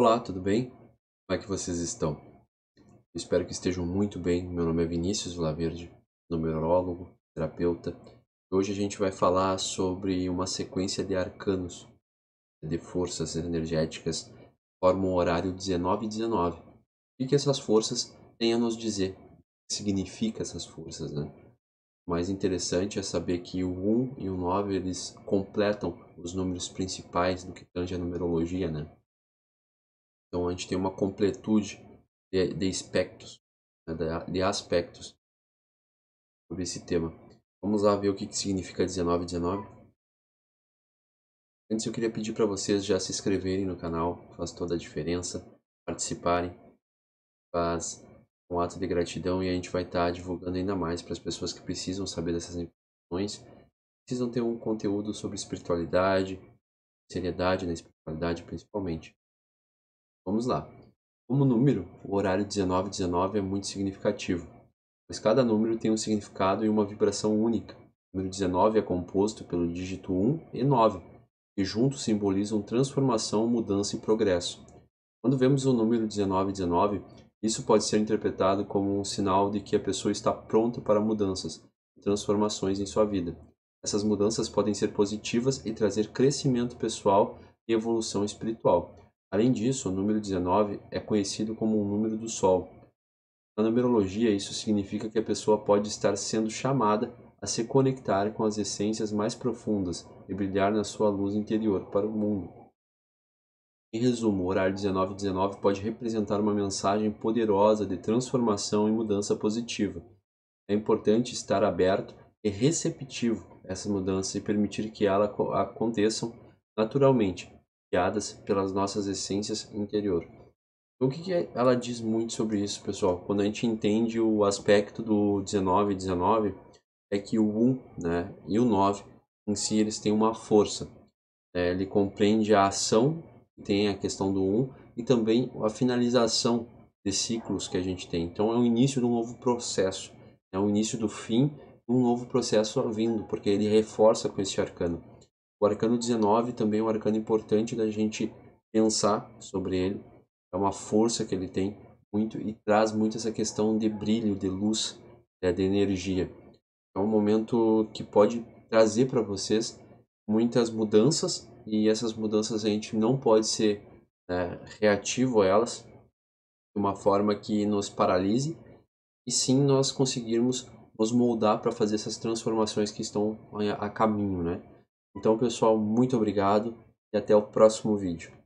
Olá, tudo bem? Como é que vocês estão? Espero que estejam muito bem. Meu nome é Vinícius Vilaverde, numerólogo, terapeuta. Hoje a gente vai falar sobre uma sequência de arcanos de forças energéticas que formam o horário 19 e 19. O que essas forças têm a nos dizer o que significa essas forças, né? O mais interessante é saber que o 1 e o 9 eles completam os números principais do que tange a numerologia, né? Então a gente tem uma completude de, de aspectos, né, de aspectos sobre esse tema. Vamos lá ver o que, que significa 1919. Antes eu queria pedir para vocês já se inscreverem no canal, faz toda a diferença, participarem, faz um ato de gratidão e a gente vai estar tá divulgando ainda mais para as pessoas que precisam saber dessas informações, precisam ter um conteúdo sobre espiritualidade, seriedade na espiritualidade principalmente. Vamos lá. Como número, o horário 1919 é muito significativo, pois cada número tem um significado e uma vibração única. O número 19 é composto pelo dígito 1 e 9, que juntos simbolizam transformação, mudança e progresso. Quando vemos o número 1919, isso pode ser interpretado como um sinal de que a pessoa está pronta para mudanças e transformações em sua vida. Essas mudanças podem ser positivas e trazer crescimento pessoal e evolução espiritual Além disso, o número 19 é conhecido como o número do Sol. Na numerologia, isso significa que a pessoa pode estar sendo chamada a se conectar com as essências mais profundas e brilhar na sua luz interior para o mundo. Em resumo, o horário 1919 pode representar uma mensagem poderosa de transformação e mudança positiva. É importante estar aberto e receptivo a essa mudança e permitir que ela aconteçam naturalmente, guiadas pelas nossas essências interior. Então, o que, que ela diz muito sobre isso, pessoal? Quando a gente entende o aspecto do 19 e 19, é que o 1 né, e o 9 em si eles têm uma força. É, ele compreende a ação, tem a questão do 1 e também a finalização de ciclos que a gente tem. Então é o início de um novo processo, é o início do fim, um novo processo vindo, porque ele reforça com esse arcano. O arcano 19 também é um arcano importante da gente pensar sobre ele. É uma força que ele tem muito e traz muito essa questão de brilho, de luz, né, de energia. É um momento que pode trazer para vocês muitas mudanças e essas mudanças a gente não pode ser né, reativo a elas de uma forma que nos paralise e sim nós conseguirmos nos moldar para fazer essas transformações que estão a, a caminho, né? Então, pessoal, muito obrigado e até o próximo vídeo.